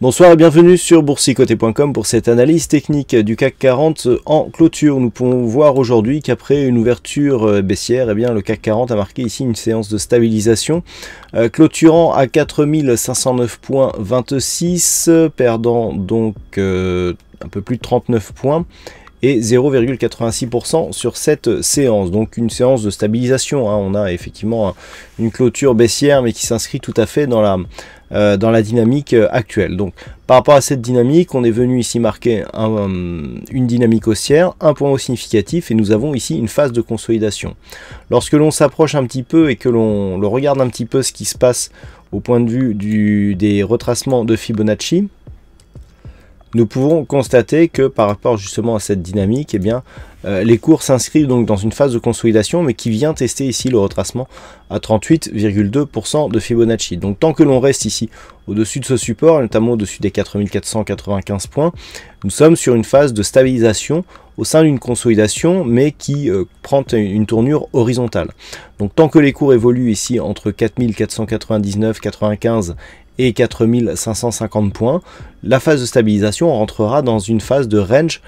Bonsoir et bienvenue sur boursicoté.com pour cette analyse technique du CAC 40 en clôture. Nous pouvons voir aujourd'hui qu'après une ouverture euh, baissière, eh bien, le CAC 40 a marqué ici une séance de stabilisation, euh, clôturant à 4509.26, perdant donc euh, un peu plus de 39 points et 0,86% sur cette séance. Donc une séance de stabilisation. Hein. On a effectivement une clôture baissière, mais qui s'inscrit tout à fait dans la, euh, dans la dynamique euh, actuelle. Donc par rapport à cette dynamique, on est venu ici marquer une dynamique haussière, un point haut significatif, et nous avons ici une phase de consolidation. Lorsque l'on s'approche un petit peu et que l'on regarde un petit peu ce qui se passe au point de vue du, des retracements de Fibonacci, nous pouvons constater que par rapport justement à cette dynamique, eh bien, euh, les cours s'inscrivent donc dans une phase de consolidation, mais qui vient tester ici le retracement à 38,2% de Fibonacci. Donc tant que l'on reste ici au-dessus de ce support, notamment au-dessus des 4495 points, nous sommes sur une phase de stabilisation au sein d'une consolidation, mais qui euh, prend une tournure horizontale. Donc tant que les cours évoluent ici entre 4499,95 et 4550 points, la phase de stabilisation rentrera dans une phase de range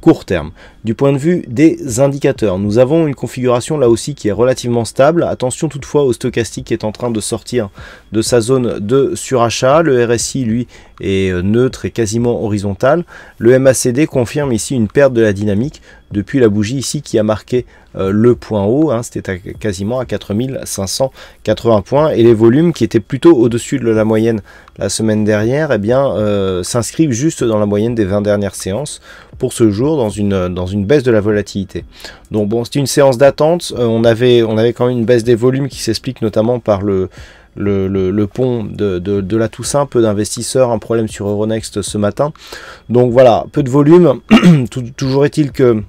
court terme. Du point de vue des indicateurs, nous avons une configuration là aussi qui est relativement stable. Attention toutefois au stochastique qui est en train de sortir de sa zone de surachat. Le RSI, lui, est neutre et quasiment horizontal. Le MACD confirme ici une perte de la dynamique depuis la bougie ici qui a marqué euh, le point haut, hein, c'était quasiment à 4580 points, et les volumes qui étaient plutôt au-dessus de la moyenne la semaine dernière, eh bien, euh, s'inscrivent juste dans la moyenne des 20 dernières séances pour ce jour dans une, dans une baisse de la volatilité. Donc bon, c'était une séance d'attente, euh, on, avait, on avait quand même une baisse des volumes qui s'explique notamment par le, le, pont de, de, de, la Toussaint, peu d'investisseurs, un problème sur Euronext ce matin. Donc voilà, peu de volume. Toujours est-il que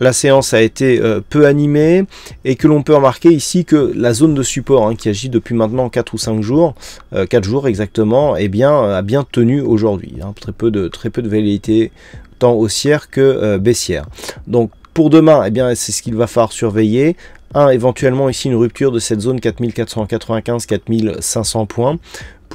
la séance a été euh, peu animée et que l'on peut remarquer ici que la zone de support hein, qui agit depuis maintenant 4 ou 5 jours, 4 euh, jours exactement, eh bien, euh, a bien tenu aujourd'hui. Hein. très peu de, très peu de velléité tant haussière que baissière. Donc pour demain, eh bien, c'est ce qu'il va falloir surveiller. Un, éventuellement ici une rupture de cette zone 4495-4500 points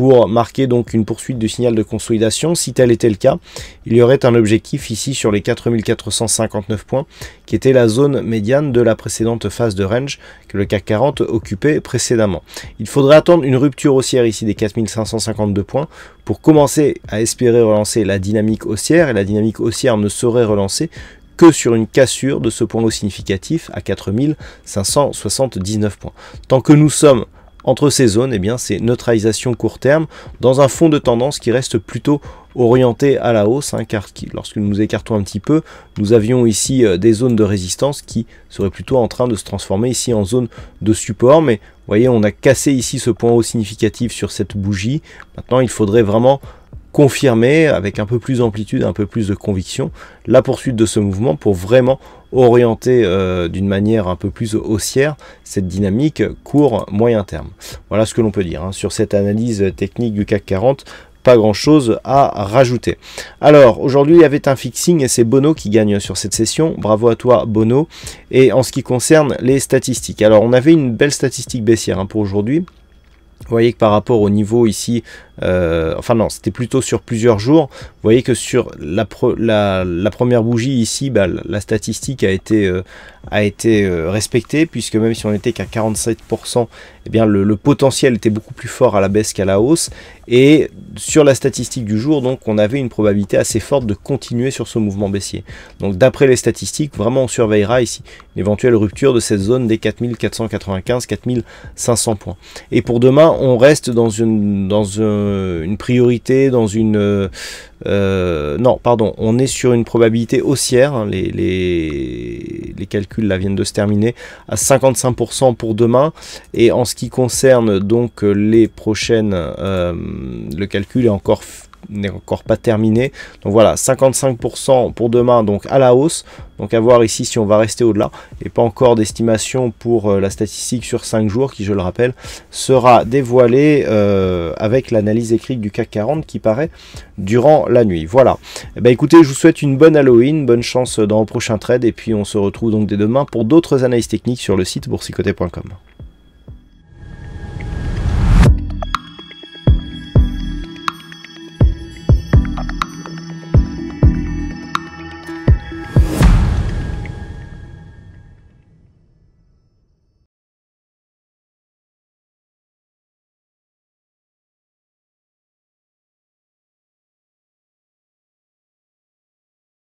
pour marquer donc une poursuite du signal de consolidation. Si tel était le cas, il y aurait un objectif ici sur les 4459 points qui était la zone médiane de la précédente phase de range que le CAC 40 occupait précédemment. Il faudrait attendre une rupture haussière ici des 4552 points pour commencer à espérer relancer la dynamique haussière et la dynamique haussière ne serait relancée que sur une cassure de ce point haut significatif à 4579 points. Tant que nous sommes entre ces zones, et eh bien, c'est neutralisation court terme dans un fond de tendance qui reste plutôt orienté à la hausse, hein, car lorsque nous nous écartons un petit peu, nous avions ici euh, des zones de résistance qui seraient plutôt en train de se transformer ici en zone de support, mais vous voyez, on a cassé ici ce point haut significatif sur cette bougie. Maintenant, il faudrait vraiment confirmer avec un peu plus d'amplitude, un peu plus de conviction la poursuite de ce mouvement pour vraiment orienter euh, d'une manière un peu plus haussière cette dynamique court-moyen terme. Voilà ce que l'on peut dire hein. sur cette analyse technique du CAC 40 pas grand chose à rajouter. Alors aujourd'hui il y avait un fixing et c'est Bono qui gagne sur cette session. Bravo à toi Bono. Et en ce qui concerne les statistiques, alors on avait une belle statistique baissière hein, pour aujourd'hui voyez que par rapport au niveau ici, euh, enfin non, c'était plutôt sur plusieurs jours. Vous voyez que sur la, première bougie ici, bah, la statistique a été, euh, a été euh, respectée, puisque même si on n'était qu'à 47%, eh bien le, potentiel était beaucoup plus fort à la baisse qu'à la hausse. Et sur la statistique du jour, donc on avait une probabilité assez forte de continuer sur ce mouvement baissier. Donc d'après les statistiques, vraiment on surveillera ici l'éventuelle rupture de cette zone des 4495-4500 points. Et pour demain, on reste dans une, dans une, priorité, dans une... Euh, euh, non, pardon, on est sur une probabilité haussière, hein, les, les, calculs là viennent de se terminer, à 55% pour demain, et en ce qui concerne donc les prochaines, euh, le calcul est encore n'est encore pas terminé. Donc voilà, 55% pour demain, donc à la hausse. Donc à voir ici si on va rester au-delà. Et pas encore d'estimation pour euh, la statistique sur 5 jours qui, je le rappelle, sera dévoilée euh, avec l'analyse écrite du CAC 40 qui paraît durant la nuit. Voilà. Eh bien, écoutez, je vous souhaite une bonne Halloween, bonne chance dans vos prochain trades, Et puis on se retrouve donc dès demain pour d'autres analyses techniques sur le site boursicoté.com.